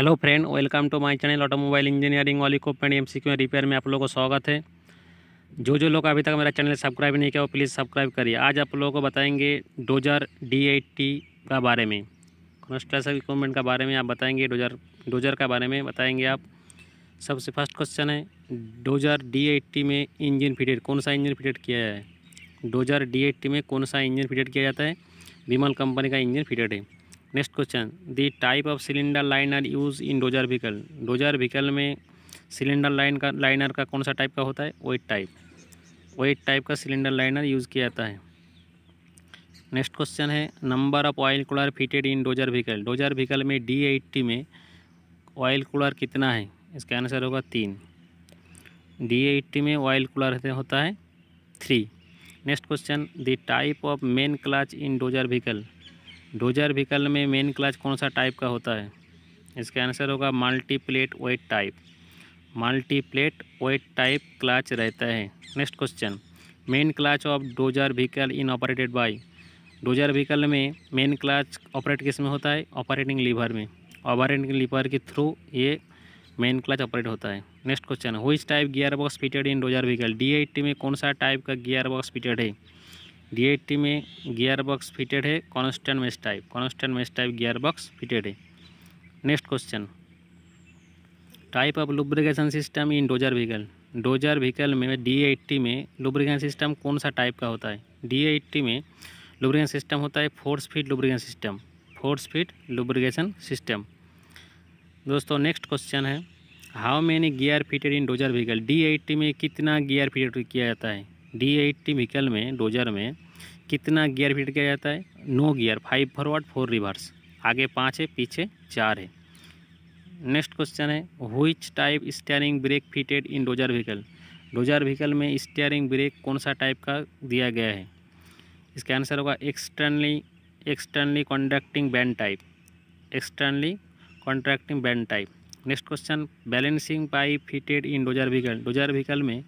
hello friend welcome to my channel automobile engineering को equipment M C repair में आप लोगों को स्वागत है जो जो लोग अभी तक मेरा चैनल सब्सक्राइब नहीं किया वो प्लीज़ सब्सक्राइब करिए आज आप लोगों को बताएंगे डोजर डी का बारे में कॉन्स्ट्रक्शन इक्विपमेंट का बारे में आप बताएंगे डोजर डोजर का बारे में बताएंगे आप सबसे फर्स्ट क्वेश्चन है डोजर डी में इंजन फिटेड कौन सा इंजन फिटेड किया जाए डोजर डी में कौन सा इंजन फिटेड किया जाता है विमल कंपनी का इंजन फिटेड है next question the type of cylinder liner use in dozer vehicle dozer vehicle में सिलेंडर लाइन का लाइनर का कौन सा टाइप का होता है वेट टाइप वेट टाइप का सिलेंडर लाइनर यूज़ किया जाता है नेक्स्ट क्वेश्चन है number of oil cooler fitted in dozer vehicle dozer vehicle में डी एट्टी में ऑयल कूलर कितना है इसका आंसर होगा तीन डी एट्टी में ऑयल कूलर होता है three next question the type of main clutch in dozer vehicle dozer vehicle में मेन क्लच कौन सा टाइप का होता है इसका आंसर होगा multiplate wet type multiplate wet type clutch रहता है next question main clutch of dozer vehicle in operated by dozer vehicle में मेन क्लच ऑपरेट किस में होता है ऑपरेटिंग लीवर में ऑपरेटिंग लीवर के थ्रू ये मेन क्लच ऑपरेट होता है next question which type gear box fitted in dozer vehicle D में कौन सा टाइप का गियर बॉक्स फिटेड है डी में गियर बॉक्स फिटेड है constant mesh type constant mesh type gear box fitted है next question type of lubrication system in dozer vehicle dozer vehicle में D में लुब्रिकेशन सिस्टम कौन सा type का होता है डी में लुब्रिकेशन सिस्टम होता है force speed lubrication system force speed lubrication system दोस्तों नेक्स्ट क्वेश्चन है how many gear fitted in dozer vehicle D में कितना गियर फिटेड किया जाता है डी एट्टी व्हीकल में डोजर में कितना गियर फिट किया जाता है no gear five forward four reverse आगे पाँच है पीछे चार है नेक्स्ट क्वेश्चन है which type steering brake fitted in dozer vehicle dozer vehicle में स्टेयरिंग ब्रेक कौन सा टाइप का दिया गया है इसका आंसर होगा externally externally contracting band type externally contracting band type next question balancing pipe fitted in dozer vehicle dozer vehicle में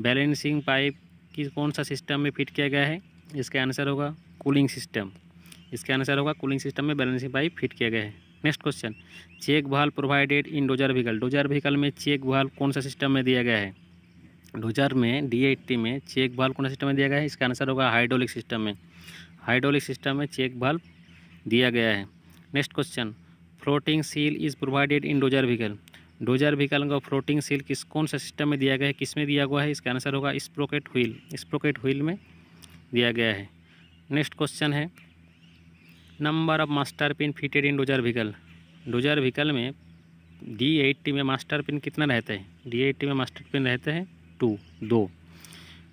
बैलेंसिंग पाइप कि कौन सा सिस्टम में फिट किया गया है इसका आंसर होगा कूलिंग सिस्टम इसका आंसर होगा कूलिंग सिस्टम में बैलेंसिंग पाइप फिट किया गया है next question check valve provided in dozer vehicle dozer vehicle में चेक वाल कौन सा सिस्टम में दिया गया है डोजर में डी में चेक वाल कौन सा सिस्टम में दिया गया है इसका आंसर होगा हाइड्रोलिक सिस्टम में हाइड्रोलिक सिस्टम में चेक वाल दिया गया है next question floating seal is provided in dozer vehicle dozer vehicle का फ्लोटिंग सील किस कौन सा सिस्टम में दिया गया है किस में दिया हुआ है इसका आंसर होगा स्प्रोकेट व्हील स्प्रोकेट व्हील में दिया गया है नेक्स्ट क्वेश्चन है number of master pin fitted in dozer vehicle dozer vehicle में डी एट्टी में मास्टर पिन कितना रहता है डी एट्टी में मास्टर पिन रहते हैं टू दो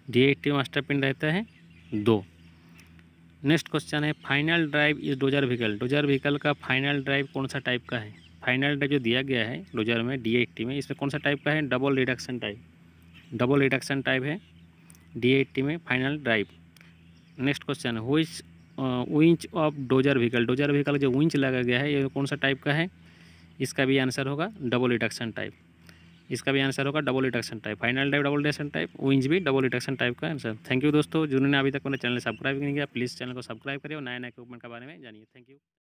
डी एट्टी में मास्टर पिन रहता है दो नेक्स्ट क्वेश्चन है final drive is dozer vehicle dozer vehicle का फाइनल ड्राइव कौन सा टाइप का है फाइनल डे जो दिया गया है डोजर में डी में इसमें कौन सा टाइप का है double reduction type double reduction type है डी में final drive next question which winch of dozer vehicle dozer vehicle जो विंच लगा गया है ये कौन सा टाइप का है इसका भी आंसर होगा डबल रिडक्शन टाइप इसका भी आंसर होगा double reduction type final type double reduction type winch भी डबल रिडक्शन टाइप का आंसर थैंक यू दोस्तों जिन्होंने अभी तक मैंने चैनल सब्सक्राइब नहीं किया प्लीज़ चैनल को सब्सक्राइब करिए और नए नए इक्विपमेंट के बारे में जानिए थैंक यू